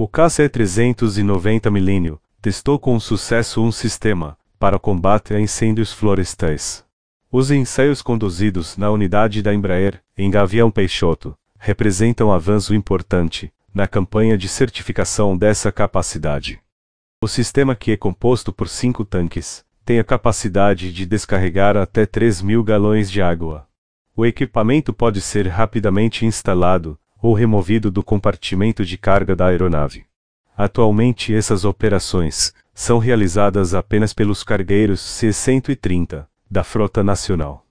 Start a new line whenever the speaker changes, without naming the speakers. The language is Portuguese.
O KC-390 Milênio testou com sucesso um sistema para combate a incêndios florestais. Os ensaios conduzidos na unidade da Embraer, em Gavião Peixoto, representam um avanço importante na campanha de certificação dessa capacidade. O sistema, que é composto por cinco tanques, tem a capacidade de descarregar até 3 mil galões de água. O equipamento pode ser rapidamente instalado ou removido do compartimento de carga da aeronave. Atualmente, essas operações são realizadas apenas pelos cargueiros C-130 da Frota Nacional.